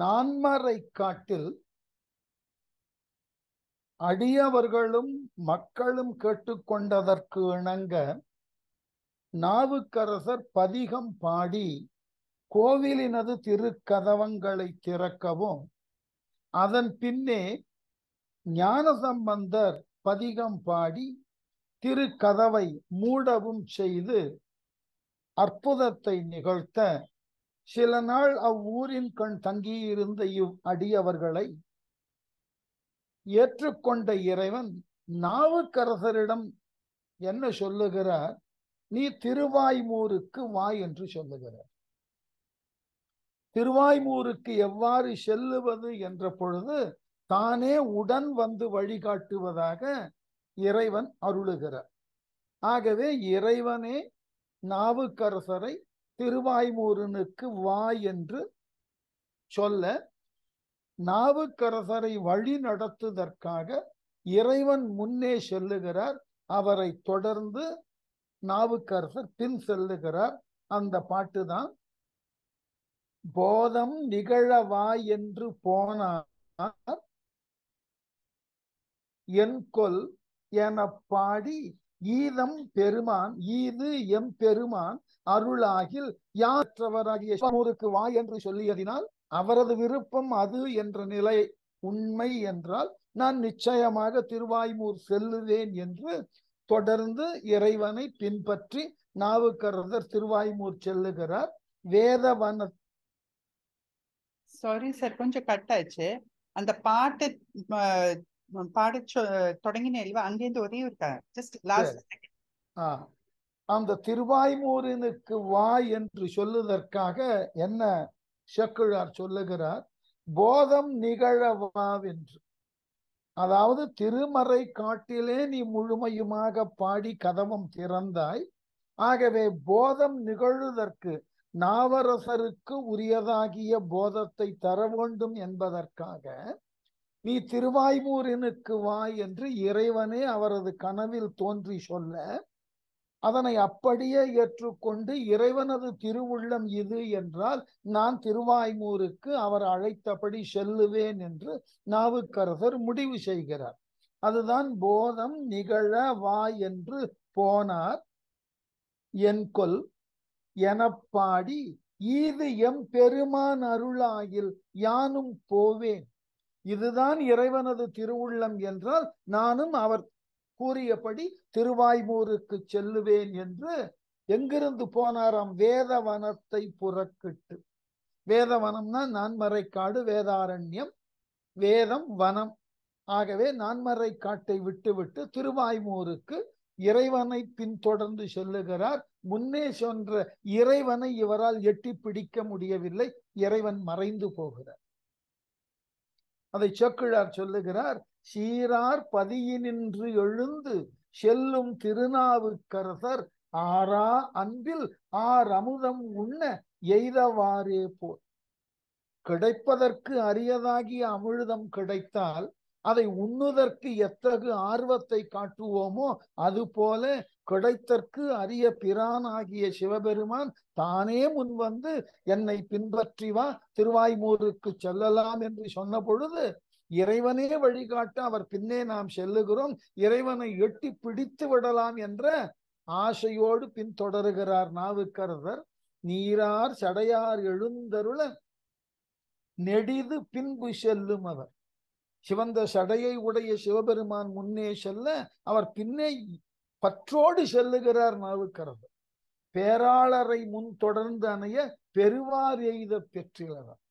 நான்மறை காட்டில் அடியவர்களும் மக்களும் கேட்டுக்கொண்டதற்கு இணங்க நாவுக்கரசர் பதிகம் பாடி கோவிலினது திருக்கதவங்களை திறக்கவும் அதன் பின்னே ஞானசம்பந்தர் பதிகம் பாடி திருக்கதவை மூடவும் செய்து அற்புதத்தை நிகழ்த்த சில நாள் அவ்வூரின் கண் தங்கியிருந்த இவ் அடியவர்களை ஏற்றுக்கொண்ட இறைவன் நாவுக்கரசரிடம் என்ன சொல்லுகிறார் நீ திருவாய்மூருக்கு வா என்று சொல்லுகிறார் திருவாய்மூருக்கு எவ்வாறு செல்லுவது என்ற பொழுது தானே உடன் வந்து வழிகாட்டுவதாக இறைவன் அருளுகிறார் ஆகவே இறைவனே நாவுக்கரசரை திருவாய்மூரனுக்கு வா என்று சொல்ல நாவுக்கரசரை வழி நடத்துவதற்காக இறைவன் முன்னே செல்லுகிறார் அவரை தொடர்ந்து நாவுக்கரசர் பின் செல்லுகிறார் அந்த பாட்டு தான் போதம் நிகழவா என்று போனார் என் கொல் என பாடி ஈதம் பெருமான் ஈது எம் பெருமான் அருளாகில் யாற்றவராகிய ஊருக்கு வா என்று சொல்லியதினால் அவரது விருப்பம் அது என்ற நிலை உண்மை என்றால் நான் நிச்சயமாக திருவாய்மூர் செல்லுவேன் என்று தொடர்ந்து இறைவனை பின்பற்றி நாவுக்கரசர் திருவாய்மூர் செல்லுகிறார் வேதவன சாரி சார் கொஞ்சம் கட் ஆச்சு அந்த பாட்டு அந்த திருவாய்மூரினுக்கு வா என்று சொல்லுவதற்காக என்ன செக்குழார் சொல்லுகிறார் போதம் நிகழவா என்று அதாவது திருமறை காட்டிலே நீ முழுமையுமாக பாடி கதவம் திறந்தாய் ஆகவே போதம் நிகழுவதற்கு நாவரசருக்கு உரியதாகிய போதத்தை தர வேண்டும் என்பதற்காக நீ திருவாய்மூரினுக்கு வா என்று இறைவனே அவரது கனவில் தோன்றி சொல்ல அதனை அப்படியே ஏற்றுக்கொண்டு இறைவனது திருவுள்ளம் இது என்றால் நான் திருவாய்மூருக்கு அவர் அழைத்தபடி செல்லுவேன் என்று நாவுக்கரசர் முடிவு செய்கிறார் அதுதான் போதம் நிகழ வா என்று போனார் என் கொல் எனப்பாடி ஈது எம் பெருமான் அருளாயில் யானும் போவேன் இதுதான் இறைவனது திருவுள்ளம் என்றால் நானும் அவர் கூறியபடி திருவாய்மூருக்கு செல்லுவேன் என்று எங்கிருந்து போனாராம் வேதவனத்தை புறக்கிட்டு வேதவனம்னா நான்மறைக்காடு வேதாரண்யம் வேதம் வனம் ஆகவே நான்மறை காட்டை விட்டுவிட்டு திருவாய்மூருக்கு இறைவனை பின்தொடர்ந்து செல்லுகிறார் முன்னே சொன்ற இறைவனை இவரால் எட்டி பிடிக்க முடியவில்லை இறைவன் மறைந்து போகிறார் அதை செக்கிழார் சொல்லுகிறார் சீரார் பதியினின்று எழுந்து செல்லும் திருநாவுக்கரசர் ஆறா அன்பில் ஆர் அமுதம் உண்ண எய்தவாறே போல் கிடைப்பதற்கு அரியதாகிய அமிழ்தம் கிடைத்தால் அதை உண்ணுதற்கு எத்தகு ஆர்வத்தை காட்டுவோமோ அது போல கிடைத்தற்கு அரிய பிரான் ஆகிய சிவபெருமான் தானே முன் வந்து என்னை பின்பற்றி வா திருவாய்மூருக்கு செல்லலாம் என்று சொன்ன பொழுது இறைவனே வழிகாட்ட அவர் பின்னே நாம் செல்லுகிறோம் இறைவனை எட்டி பிடித்து விடலாம் என்ற ஆசையோடு பின்தொடருகிறார் நாவுக்கரதர் நீரார் சடையார் எழுந்தருள நெடிது பின்பு செல்லும் அவர் சிவந்த சடையை உடைய சிவபெருமான் முன்னே செல்ல அவர் பின்னே பற்றோடு செல்லுகிறார் நாவுக்கரது பேராளரை முன் தொடர்ந்து அணைய பெருவார் எய்த பெற்றிலரார்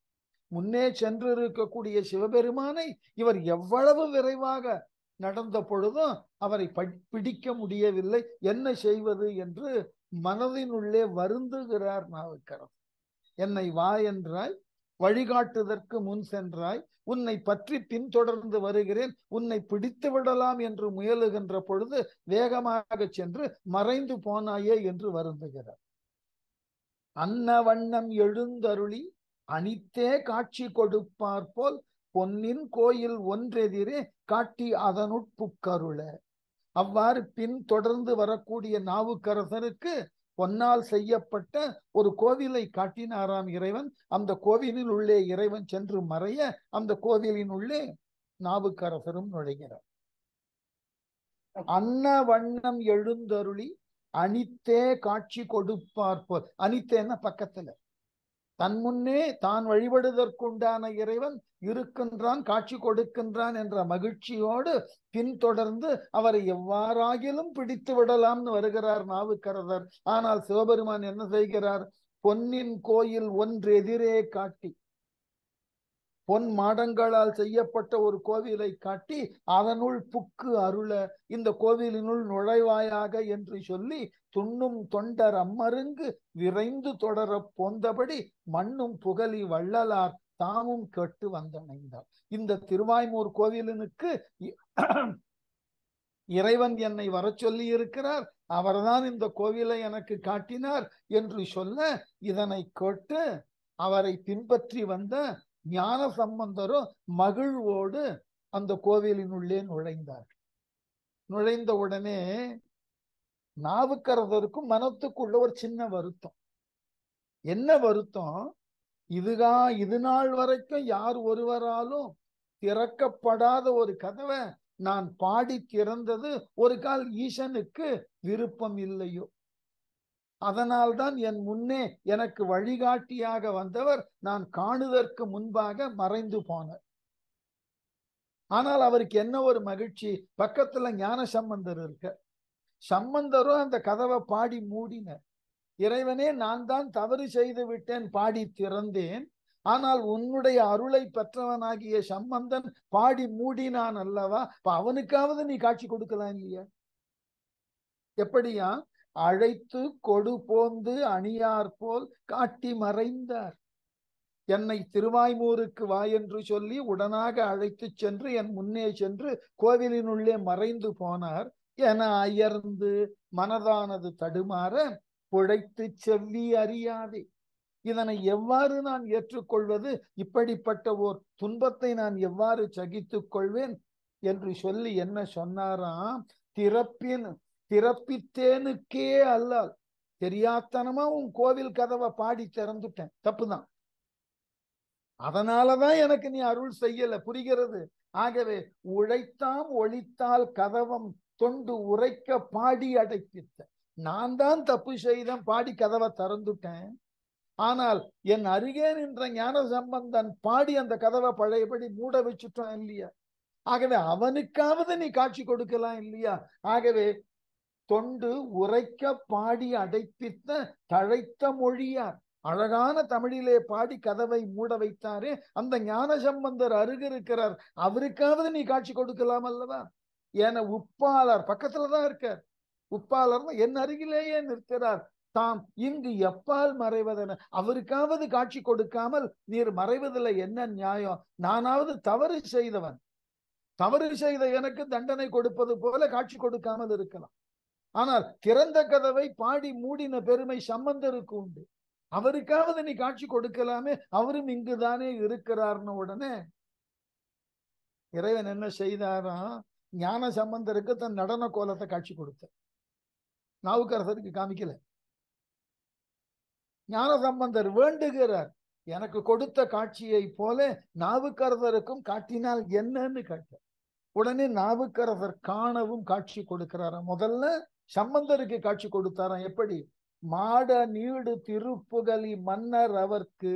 முன்னே சென்றிருக்கக்கூடிய சிவபெருமானை இவர் எவ்வளவு விரைவாக நடந்த பொழுதும் அவரை பிடிக்க முடியவில்லை என்ன செய்வது என்று மனதினுள்ளே வருந்துகிறார் நாவுக்கரசர் என்னை வா என்றாய் வழிகாட்டுதற்கு முன் சென்றாய் உன்னை பற்றி பின்தொடர்ந்து வருகிறேன் உன்னை பிடித்து விடலாம் என்று முயலுகின்ற பொழுது வேகமாக சென்று மறைந்து போனாயே என்று வருந்துகிறார் அன்ன வண்ணம் எழுந்தருளி அனித்தே காட்சி கொடுப்பார் போல் பொன்னின் கோயில் ஒன்றெதிரே காட்டி அதனுட்புக்கருள அவ்வாறு பின் தொடர்ந்து வரக்கூடிய நாவுக்கரசனுக்கு பொன்னால் செய்யப்பட்ட ஒரு கோவிலை காட்டினாராம் இறைவன் அந்த கோவிலின் உள்ளே இறைவன் சென்று மறைய அந்த கோவிலின் உள்ளே நாவுக்கரசரும் நுழைகிறார் அன்ன வண்ணம் எழுந்தருளி அனித்தே காட்சி கொடுப்பார் போல் அனித்தேன்னா பக்கத்துல தன் முன்னே தான் வழிபடுவதற்குண்டான இறைவன் இருக்கின்றான் காட்சி கொடுக்கின்றான் என்ற மகிழ்ச்சியோடு பின்தொடர்ந்து அவரை எவ்வாறாகிலும் பிடித்து விடலாம்னு வருகிறார் நாவுக்கரதர் ஆனால் சிவபெருமான் என்ன செய்கிறார் பொன்னின் கோயில் ஒன்று எதிரே காட்டி பொன் மாடங்களால் செய்யப்பட்ட ஒரு கோவிலை காட்டி அதனுள் புக்கு அருள இந்த கோவிலினுள் நுழைவாயாக என்று சொல்லி துண்ணும் தொண்டர் அம்மருங்கு விரைந்து தொடர போந்தபடி மண்ணும் புகழி வள்ளலார் தாமும் கேட்டு வந்தணைந்தார் இந்த திருவாய்மூர் கோவிலனுக்கு இறைவன் என்னை வர சொல்லி இருக்கிறார் அவர்தான் இந்த கோவிலை எனக்கு காட்டினார் என்று சொல்ல இதனை கேட்டு அவரை பின்பற்றி வந்த ஞான சம்பந்தரும் மகிழ்வோடு அந்த கோவிலினுள்ளே நுழைந்தார் நுழைந்த உடனே நாவுக்கரதருக்கும் மனத்துக்குள்ள ஒரு சின்ன வருத்தம் என்ன வருத்தம் இதுகா இது நாள் வரைக்கும் யார் ஒருவராலும் திறக்கப்படாத ஒரு கதவை நான் பாடி திறந்தது ஒரு கால் ஈசனுக்கு விருப்பம் இல்லையோ அதனால்தான் என் முன்னே எனக்கு வழிகாட்டியாக வந்தவர் நான் காணுதற்கு முன்பாக மறைந்து போனார் ஆனால் அவருக்கு என்ன ஒரு மகிழ்ச்சி பக்கத்துல ஞான சம்பந்தர் இருக்க சம்பந்தரும் அந்த கதவை பாடி மூடினர் இறைவனே நான் தான் தவறு செய்து விட்டேன் பாடி திறந்தேன் ஆனால் உன்னுடைய அருளை பெற்றவனாகிய சம்பந்தன் பாடி மூடினான் அல்லவா அவனுக்காவது நீ காட்சி கொடுக்கலாம் இல்லையா எப்படியா அழைத்து கொடு போந்து அணியார் போல் காட்டி மறைந்தார் என்னை திருவாய்மூருக்கு வா என்று சொல்லி உடனாக அழைத்து சென்று என் முன்னே சென்று கோவிலினுள்ளே மறைந்து போனார் என அயர்ந்து மனதானது தடுமாற புழைத்து செவ்வி அறியாதே இதனை எவ்வாறு நான் ஏற்றுக்கொள்வது இப்படிப்பட்ட ஓர் துன்பத்தை நான் எவ்வாறு சகித்துக் கொள்வேன் என்று சொல்லி என்ன சொன்னாராம் திறப்பின் திறப்பித்தேனுக்கே அல்லால் தெரியாத்தனமா உன் கோவில் கதவை பாடி திறந்துட்டேன் தப்புதான் அதனாலதான் எனக்கு நீ அருள் செய்யல புரிகிறது ஆகவே உழைத்தாம் ஒழித்தால் கதவம் தொண்டு உரைக்க பாடி அடைப்பித்த நான் தான் தப்பு செய்தேன் பாடி கதவை திறந்துட்டேன் ஆனால் என் அருகே நின்ற ஞான சம்பந்தன் பாடி அந்த கதவை பழையபடி மூட வச்சுட்டான் இல்லையா ஆகவே அவனுக்காவது நீ காட்சி கொடுக்கலாம் இல்லையா ஆகவே தொண்டு உரைக்க பாடி அடைப்பித்த தழைத்த மொழியார் அழகான தமிழிலே பாடி கதவை மூட வைத்தாரு அந்த ஞான சம்பந்தர் அருக இருக்கிறார் அவருக்காவது நீ காட்சி கொடுக்கலாம் அல்லவா என உப்பாளர் பக்கத்துலதான் இருக்க உப்பாளர் என் அருகிலேயே நிற்கிறார் தாம் இங்கு எப்பால் மறைவதென அவருக்காவது காட்சி கொடுக்காமல் நீர் மறைவதில் என்ன நியாயம் நானாவது தவறு செய்தவன் தவறு செய்த எனக்கு தண்டனை கொடுப்பது போல காட்சி கொடுக்காமல் இருக்கலாம் ஆனால் திறந்த கதவை பாடி மூடின பெருமை சம்பந்தருக்கு உண்டு அவருக்காவது நீ காட்சி கொடுக்கலாமே அவரும் இங்குதானே இருக்கிறார்னு உடனே இறைவன் என்ன செய்தாராம் ஞான சம்பந்தருக்கு தன் நடன கோலத்தை காட்சி கொடுத்த நாவுக்கரசருக்கு காமிக்கல ஞான சம்பந்தர் வேண்டுகிறார் எனக்கு கொடுத்த காட்சியை போல நாவுக்கரசருக்கும் காட்டினால் என்னன்னு கேட்டார் உடனே நாவுக்கரசர் காணவும் காட்சி கொடுக்கிறார முதல்ல சம்பந்தருக்கு காட்சி கொடுத்தாராம் எப்படி மாட நீடு திருப்புகலி மன்னர் அவர்க்கு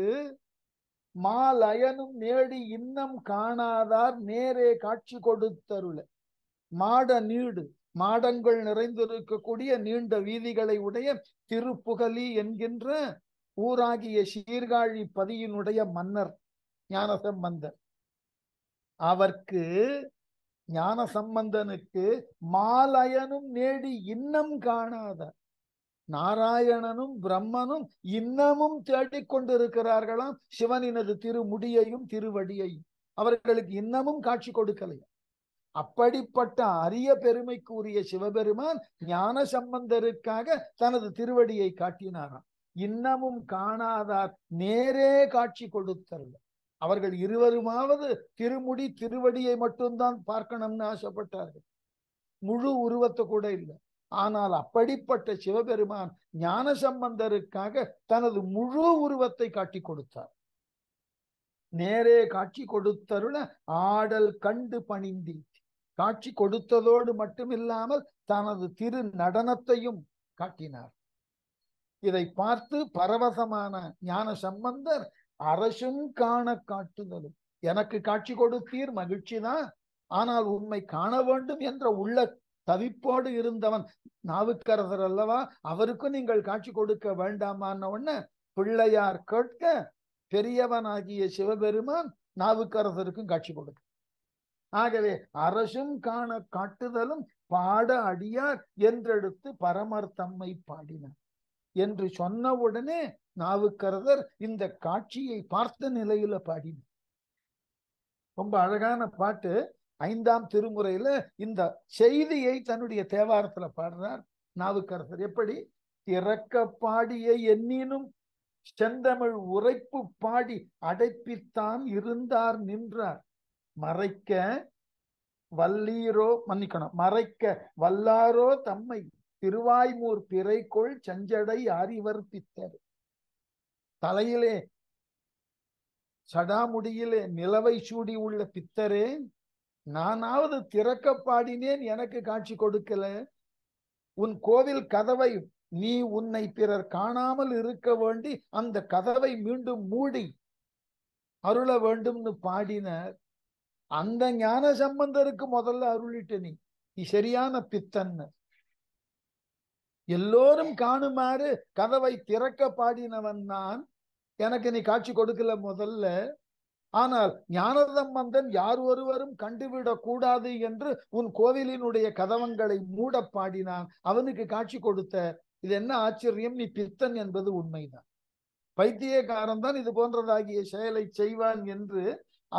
மாலயனும் நேடி இன்னம் காணாதார் நேரே காட்சி கொடுத்தருள மாட நீடு மாடங்கள் நிறைந்திருக்கக்கூடிய நீண்ட வீதிகளை உடைய திருப்புகலி என்கின்ற ஊராகிய சீர்காழி பதியினுடைய மன்னர் ஞானசம்பந்தர் அவர்க்கு ஞான சம்பந்தனுக்கு மாலயனும் நேடி இன்னம் காணாத நாராயணனும் பிரம்மனும் இன்னமும் தேடிக்கொண்டிருக்கிறார்களாம் சிவனினது திருமுடியையும் திருவடியையும் அவர்களுக்கு இன்னமும் காட்சி கொடுக்கலையா அப்படிப்பட்ட அரிய பெருமைக்கு உரிய சிவபெருமான் ஞான சம்பந்தருக்காக தனது திருவடியை காட்டினாராம் இன்னமும் காணாதார் நேரே காட்சி கொடுத்தல்ல அவர்கள் இருவருமாவது திருமுடி திருவடியை மட்டும்தான் பார்க்கணும்னு ஆசைப்பட்டார்கள் முழு உருவத்தை கூட இல்லை ஆனால் அப்படிப்பட்ட சிவபெருமான் ஞான சம்பந்தருக்காக தனது முழு உருவத்தை காட்டி கொடுத்தார் நேரே காட்சி கொடுத்தருள ஆடல் கண்டு பணிந்தி காட்சி கொடுத்ததோடு மட்டுமில்லாமல் தனது திரு நடனத்தையும் காட்டினார் இதை பார்த்து பரவசமான ஞான சம்பந்தர் அரசும் காண காட்டுதலும் எனக்கு காட்சி கொடுத்தீர் மகிழ்ச்சிதான் ஆனால் உண்மை காண வேண்டும் என்ற உள்ள தவிப்போடு இருந்தவன் நாவுக்கரசர் அல்லவா அவருக்கும் நீங்கள் காட்சி கொடுக்க வேண்டாமான உடனே பிள்ளையார் கேட்க பெரியவனாகிய சிவபெருமான் நாவுக்கரசருக்கும் காட்சி கொடுக்க ஆகவே அரசும் காண காட்டுதலும் பாட அடியார் என்றெடுத்து பரமர்த்தம்மை தம்மை பாடினார் என்று சொன்ன உடனே நாவுக்கரதர் இந்த காட்சியை பார்த்த நிலையில பாடினார் ரொம்ப அழகான பாட்டு ஐந்தாம் திருமுறையில இந்த செய்தியை தன்னுடைய தேவாரத்துல பாடுறார் நாவுக்கரசர் எப்படி இறக்க பாடிய எண்ணினும் செந்தமிழ் உரைப்பு பாடி அடைப்பித்தான் இருந்தார் நின்றார் மறைக்க வல்லீரோ மன்னிக்கணும் மறைக்க வல்லாரோ தம்மை திருவாய்மூர் பிறைக்குள் செஞ்சடை அறிவர்த்தித்தர் தலையிலே சடாமுடியிலே நிலவை சூடி உள்ள பித்தரே நானாவது திறக்க பாடினேன் எனக்கு காட்சி கொடுக்கல உன் கோவில் கதவை நீ உன்னை பிறர் காணாமல் இருக்க வேண்டி அந்த கதவை மீண்டும் மூடி அருள வேண்டும்னு பாடினர் அந்த ஞான சம்பந்தருக்கு முதல்ல அருளிட்ட நீ சரியான பித்தன்னு எல்லோரும் காணுமாறு கதவை திறக்க பாடினவன் நான் எனக்கு நீ காட்சி கொடுக்கல முதல்ல ஆனால் மந்தன் யார் ஒருவரும் கண்டுவிடக் கூடாது என்று உன் கோவிலினுடைய கதவங்களை மூட பாடினான் அவனுக்கு காட்சி கொடுத்த இது என்ன ஆச்சரியம் நீ பித்தன் என்பது உண்மைதான் பைத்தியக்காரன் தான் இது போன்றதாகிய செயலை செய்வான் என்று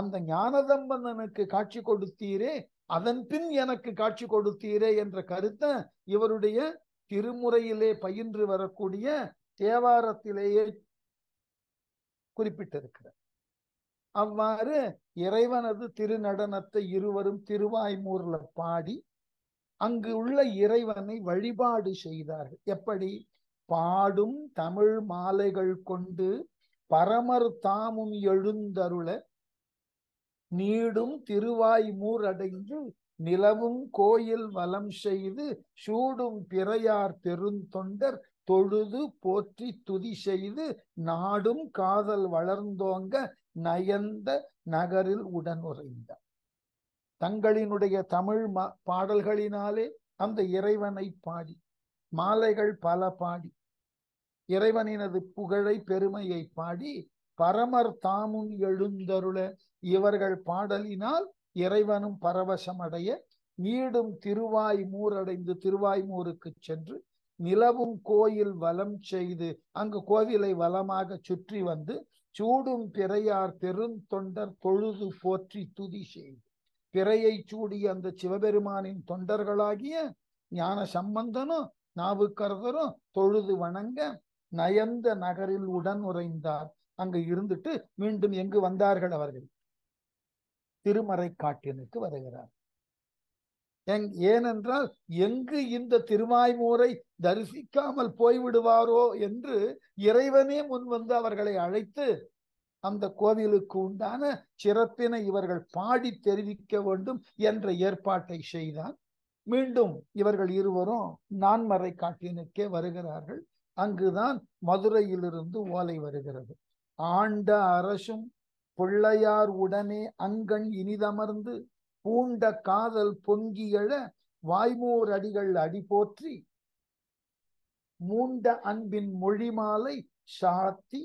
அந்த ஞானதம்பந்தனுக்கு காட்சி கொடுத்தீரே அதன் பின் எனக்கு காட்சி கொடுத்தீரே என்ற கருத்தை இவருடைய திருமுறையிலே பயின்று வரக்கூடிய தேவாரத்திலேயே குறிப்பிட்டிருக்கிறார் அவ்வாறு இறைவனது திருநடனத்தை இருவரும் திருவாய்மூர்ல பாடி அங்கு உள்ள இறைவனை வழிபாடு செய்தார்கள் எப்படி பாடும் தமிழ் மாலைகள் கொண்டு பரமர் தாமும் எழுந்தருள நீடும் திருவாய் அடைந்து நிலவும் கோயில் வலம் செய்து சூடும் பிறையார் பெருந்தொண்டர் தொழுது போற்றி துதி செய்து நாடும் காதல் வளர்ந்தோங்க நயந்த நகரில் உடன் உறைந்தார் தங்களினுடைய தமிழ் பாடல்களினாலே அந்த இறைவனை பாடி மாலைகள் பல பாடி இறைவனினது புகழை பெருமையை பாடி பரமர் தாமும் எழுந்தருள இவர்கள் பாடலினால் இறைவனும் பரவசமடைய ஈடும் திருவாய் மூரடைந்து திருவாய்மூருக்கு சென்று நிலவும் கோயில் வலம் செய்து அங்கு கோவிலை வளமாக சுற்றி வந்து சூடும் பிறையார் பெருந்தொண்டர் தொழுது போற்றி துதி செய்து பிறையை சூடிய அந்த சிவபெருமானின் தொண்டர்களாகிய ஞான சம்பந்தனும் நாவுக்கரதரும் தொழுது வணங்க நயந்த நகரில் உடன் உறைந்தார் அங்கு இருந்துட்டு மீண்டும் எங்கு வந்தார்கள் அவர்கள் திருமறை காட்டினுக்கு வருகிறார் எங் ஏனென்றால் எங்கு இந்த திருமாய்மூரை தரிசிக்காமல் போய்விடுவாரோ என்று இறைவனே முன்வந்து அவர்களை அழைத்து அந்த கோவிலுக்கு உண்டான சிறப்பினை இவர்கள் பாடி தெரிவிக்க வேண்டும் என்ற ஏற்பாட்டை செய்தார் மீண்டும் இவர்கள் இருவரும் நான்மறை காட்டினுக்கே வருகிறார்கள் அங்குதான் மதுரையிலிருந்து ஓலை வருகிறது ஆண்ட அரசும் பிள்ளையார் உடனே அங்கண் இனிதமர்ந்து பூண்ட காதல் பொங்கி எழ வாய்மோர் அடிகள் அடி போற்றி மூண்ட அன்பின் மொழிமாலை சாத்தி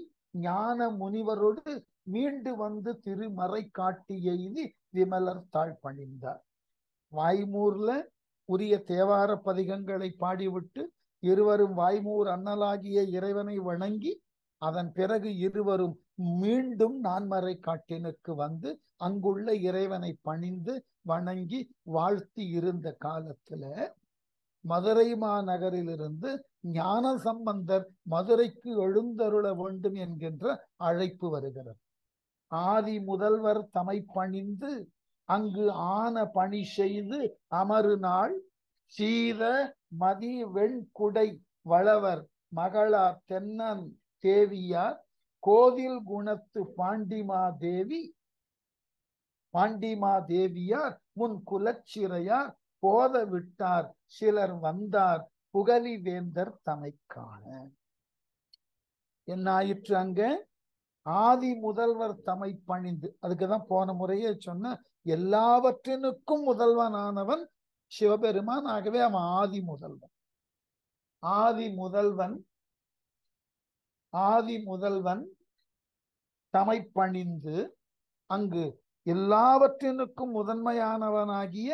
ஞான முனிவரோடு மீண்டு வந்து திருமறை காட்டி எய்தி விமலர் தாழ் பணிந்தார் வாய்மூர்ல உரிய தேவார பதிகங்களை பாடிவிட்டு இருவரும் வாய்மூர் அண்ணலாகிய இறைவனை வணங்கி அதன் பிறகு இருவரும் மீண்டும் நான்மறை காட்டினுக்கு வந்து அங்குள்ள இறைவனை பணிந்து வணங்கி வாழ்த்தி இருந்த காலத்துல மதுரை மாநகரிலிருந்து ஞான சம்பந்தர் மதுரைக்கு எழுந்தருள வேண்டும் என்கின்ற அழைப்பு வருகிறது ஆதி முதல்வர் தமை பணிந்து அங்கு ஆன பணி செய்து அமரு நாள் சீத மதி வெண்குடை வளவர் மகளார் தென்னன் தேவியார் கோதில் குணத்து பாண்டிமா தேவி பாண்டிமா தேவியார் முன் குலச்சிறையார் போத விட்டார் சிலர் வந்தார் புகலி வேந்தர் தமைக்கான என்ன ஆயிற்று அங்க ஆதி முதல்வர் தமை பணிந்து அதுக்குதான் போன முறையே சொன்ன எல்லாவற்றினுக்கும் முதல்வன் ஆனவன் சிவபெருமான் ஆகவே அவன் ஆதி முதல்வன் ஆதி முதல்வன் ஆதி முதல்வன் தமை பணிந்து அங்கு எல்லாவற்றினுக்கும் முதன்மையானவனாகிய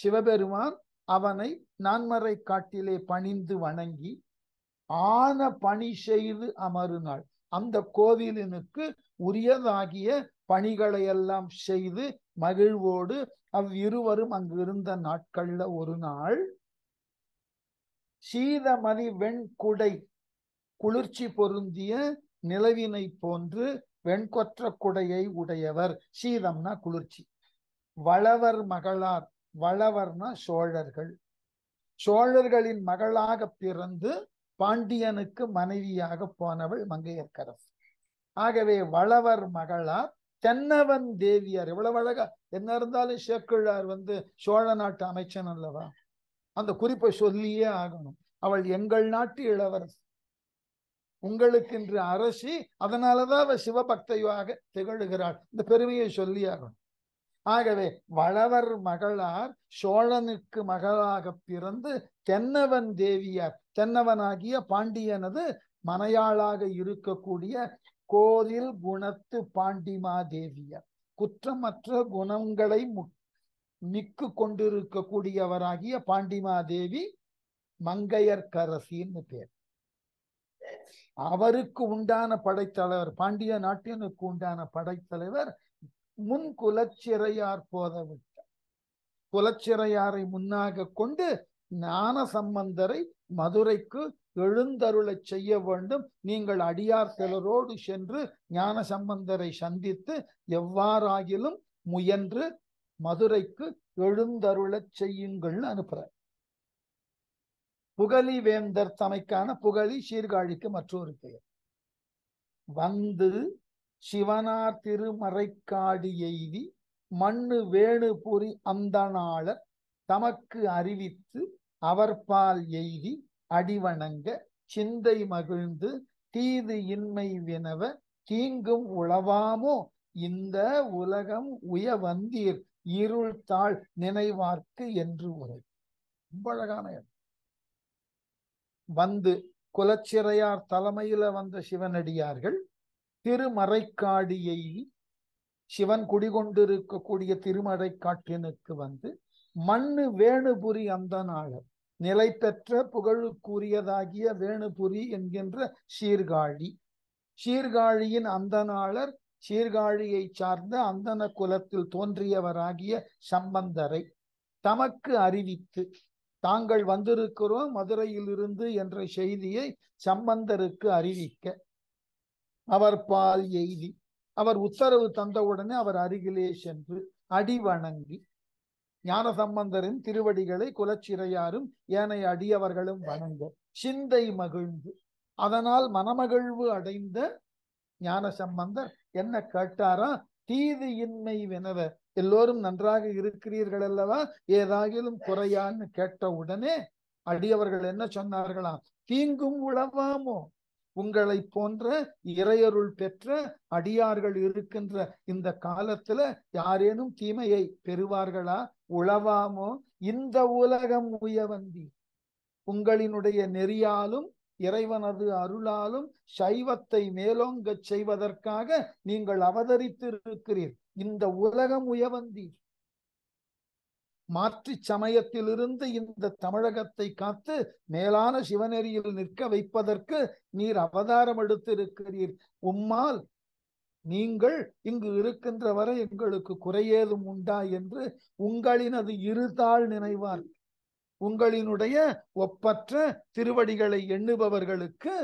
சிவபெருமான் அவனை நான்மறை காட்டிலே பணிந்து வணங்கி ஆன பணி செய்து அமருனாள் அந்த கோவிலினுக்கு உரியதாகிய பணிகளை எல்லாம் செய்து மகிழ்வோடு அவ்விருவரும் அங்கு இருந்த நாட்கள்ல ஒரு நாள் சீதமதி வெண்குடை குளிர்ச்சி பொருந்திய நிலவினை போன்று வெண்கொற்ற குடையை உடையவர் சீதம்னா குளிர்ச்சி வளவர் மகளார் வளவர்னா சோழர்கள் சோழர்களின் மகளாக பிறந்து பாண்டியனுக்கு மனைவியாக போனவள் மங்கையர்கரசு ஆகவே வளவர் மகளார் தென்னவன் தேவியார் எவ்வளவு அழகா என்ன இருந்தாலும் சேக்குழார் வந்து சோழ நாட்டு அமைச்சன் அல்லவா அந்த குறிப்பை சொல்லியே ஆகணும் அவள் எங்கள் நாட்டு இளவரசி உங்களுக்கு என்று அரசி அதனாலதான் அவ சிவபக்தையாக திகழுகிறாள் இந்த பெருமையை சொல்லியாகணும் ஆகவே வளவர் மகளார் சோழனுக்கு மகளாக பிறந்து தென்னவன் தேவியார் தென்னவனாகிய பாண்டியனது மனையாளாக இருக்கக்கூடிய கோதில் குணத்து பாண்டிமா தேவியார் குற்றமற்ற குணங்களை மிக்கு கொண்டிருக்கக்கூடியவராகிய பாண்டிமா தேவி மங்கையர்கரசின்னு பேர் அவருக்கு உண்டான படைத்தலைவர் பாண்டிய நாட்டினருக்கு உண்டான படைத்தலைவர் முன் குலச்சிறையார் போதவிட்டார் குலச்சிறையாரை முன்னாக கொண்டு ஞான சம்பந்தரை மதுரைக்கு எழுந்தருளை செய்ய வேண்டும் நீங்கள் அடியார் சிலரோடு சென்று ஞான சம்பந்தரை சந்தித்து எவ்வாறாகிலும் முயன்று மதுரைக்கு எழுந்தருளை செய்யுங்கள்னு அனுப்புறேன் புகழி வேந்தர் தமைக்கான புகழி சீர்காழிக்கு மற்றொரு பெயர் வந்து சிவனார் திருமறைக்காடு எய்தி மண்ணு வேணுபுரி நாளர் தமக்கு அறிவித்து அவர்பால் எய்தி அடிவணங்க சிந்தை மகிழ்ந்து தீது இன்மை வினவ தீங்கும் உளவாமோ இந்த உலகம் உய வந்தீர் இருள் தாழ் நினைவார்க்கு என்று உரை ரொம்ப அழகான வந்து குலச்சிறையார் தலைமையில வந்த சிவனடியார்கள் திருமறைக்காடியை சிவன் குடிகொண்டிருக்கக்கூடிய திருமறைக்காட்டினுக்கு வந்து மண்ணு வேணுபுரி அந்த நாள் நிலை பெற்ற புகழுக்குரியதாகிய வேணுபுரி என்கின்ற சீர்காழி சீர்காழியின் அந்தனாளர் சீர்காழியை சார்ந்த அந்தன குலத்தில் தோன்றியவராகிய சம்பந்தரை தமக்கு அறிவித்து தாங்கள் வந்திருக்கிறோம் மதுரையிலிருந்து என்ற செய்தியை சம்பந்தருக்கு அறிவிக்க அவர் பால் எய்தி அவர் உத்தரவு தந்தவுடனே அவர் அருகிலே சென்று அடி வணங்கி ஞான சம்பந்தரின் திருவடிகளை குலச்சிறையாரும் ஏனைய அடியவர்களும் வணங்க சிந்தை மகிழ்ந்து அதனால் மனமகிழ்வு அடைந்த ஞான சம்பந்தர் என்ன கேட்டாரா தீது இன்மை வினவ எல்லோரும் நன்றாக இருக்கிறீர்கள் அல்லவா ஏதாகிலும் குறையான்னு கேட்ட உடனே அடியவர்கள் என்ன சொன்னார்களாம் தீங்கும் உழவாமோ உங்களை போன்ற இறையருள் பெற்ற அடியார்கள் இருக்கின்ற இந்த காலத்துல யாரேனும் தீமையை பெறுவார்களா உழவாமோ இந்த உலகம் உயவந்தி உங்களினுடைய நெறியாலும் இறைவனது அருளாலும் சைவத்தை மேலோங்கச் செய்வதற்காக நீங்கள் அவதரித்திருக்கிறீர் இந்த உலகம் உயவந்தீர் மாற்றி சமயத்திலிருந்து இந்த தமிழகத்தை காத்து மேலான சிவநெறியில் நிற்க வைப்பதற்கு நீர் அவதாரம் எடுத்திருக்கிறீர் உம்மால் நீங்கள் இங்கு இருக்கின்ற வரை எங்களுக்கு குறையேதும் உண்டா என்று உங்களினது இருதாள் நினைவார் உங்களினுடைய ஒப்பற்ற திருவடிகளை எண்ணுபவர்களுக்கு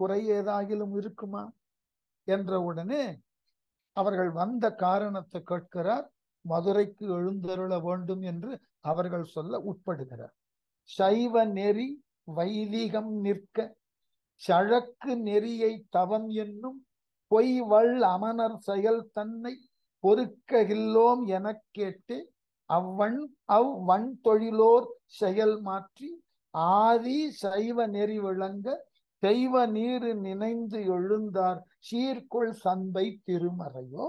குறை ஏதாகிலும் இருக்குமா என்ற உடனே அவர்கள் வந்த காரணத்தை கேட்கிறார் மதுரைக்கு எழுந்தருள வேண்டும் என்று அவர்கள் சொல்ல உட்படுகிறார் சைவ நெறி வைதிகம் நிற்க சழக்கு நெறியை தவம் என்னும் பொய்வள் அமனர் செயல் தன்னை பொறுக்ககில்லோம் எனக் கேட்டு அவ்வன் அவ் வன் தொழிலோர் செயல் மாற்றி ஆதி சைவ நெறி விளங்க தெய்வ நீரு நினைந்து எழுந்தார் சீர்கொள் சந்தை திருமறையோ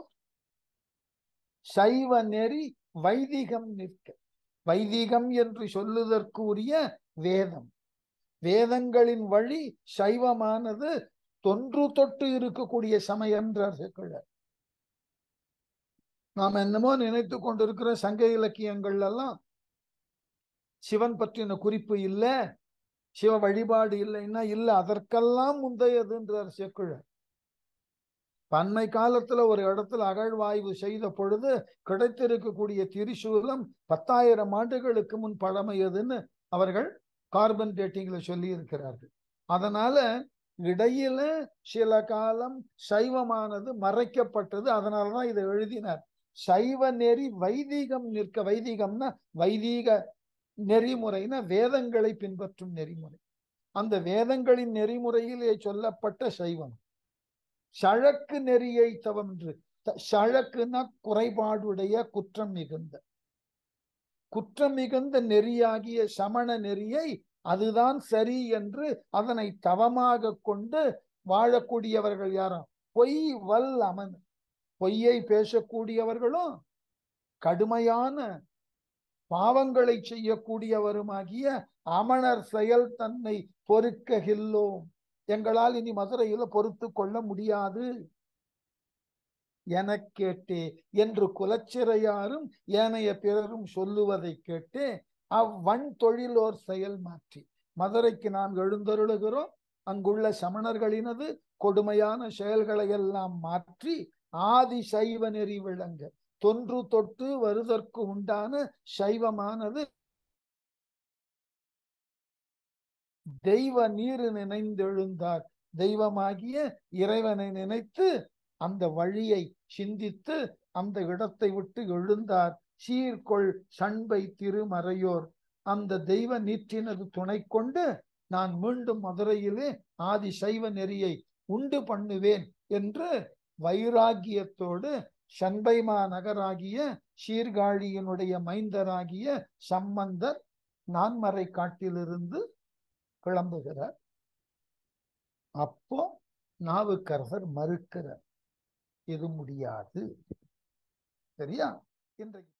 சைவ நெறி வைதிகம் நிற்க வைதிகம் என்று சொல்லுதற்குரிய வேதம் வேதங்களின் வழி சைவமானது தொன்று தொட்டு இருக்கக்கூடிய சமயம் என்றார்கள் நாம் என்னமோ நினைத்து கொண்டிருக்கிற சங்க இலக்கியங்கள் எல்லாம் சிவன் பற்றின குறிப்பு இல்லை சிவ வழிபாடு இல்லைன்னா இல்லை அதற்கெல்லாம் முந்தையதுன்றார் செக்குழ பன்மை காலத்துல ஒரு இடத்துல அகழ்வாய்வு செய்த பொழுது கிடைத்திருக்கக்கூடிய திரிசூலம் பத்தாயிரம் ஆண்டுகளுக்கு முன் பழமையதுன்னு அவர்கள் கார்பன் டேட்டிங்ல சொல்லி இருக்கிறார்கள் அதனால இடையில சில காலம் சைவமானது மறைக்கப்பட்டது அதனாலதான் இதை எழுதினார் சைவ நெறி வைதீகம் நிற்க வைதீகம்னா வைதீக நெறிமுறைனா வேதங்களை பின்பற்றும் நெறிமுறை அந்த வேதங்களின் நெறிமுறையிலே சொல்லப்பட்ட சைவம் சழக்கு நெறியை தவம் என்று சழக்குனா குறைபாடுடைய குற்றம் மிகுந்த குற்றம் மிகுந்த நெறியாகிய சமண நெறியை அதுதான் சரி என்று அதனை தவமாக கொண்டு வாழக்கூடியவர்கள் யாரும் பொய் வல் அமன் பொய்யை பேசக்கூடியவர்களும் கடுமையான பாவங்களை செய்யக்கூடியவருமாகிய அமணர் செயல் தன்னை பொறுக்ககில்லோம் எங்களால் இனி மதுரையில பொறுத்து கொள்ள முடியாது என கேட்டே என்று குலச்சிறையாரும் ஏனைய பிறரும் சொல்லுவதை கேட்டு அவ்வன் தொழிலோர் செயல் மாற்றி மதுரைக்கு நாம் எழுந்தருளுகிறோம் அங்குள்ள சமணர்களினது கொடுமையான செயல்களை எல்லாம் மாற்றி ஆதி சைவ நெறி விளங்க தொன்று தொட்டு வருதற்கு உண்டான சைவமானது தெய்வ நீர் நினைந்தெழுந்தார் தெய்வமாகிய இறைவனை நினைத்து அந்த வழியை சிந்தித்து அந்த இடத்தை விட்டு எழுந்தார் சீர்கொள் சண்பை திருமறையோர் அந்த தெய்வ நீற்றினது துணை கொண்டு நான் மீண்டும் மதுரையிலே ஆதி சைவ நெறியை உண்டு பண்ணுவேன் என்று வைராகியத்தோடு சண்பைமா நகராகிய சீர்காழியினுடைய மைந்தராகிய சம்பந்தர் நான்மறை காட்டிலிருந்து கிளம்புகிறார் அப்போ நாவுக்கரசர் மறுக்கிறார் இது முடியாது சரியா இன்றைக்கு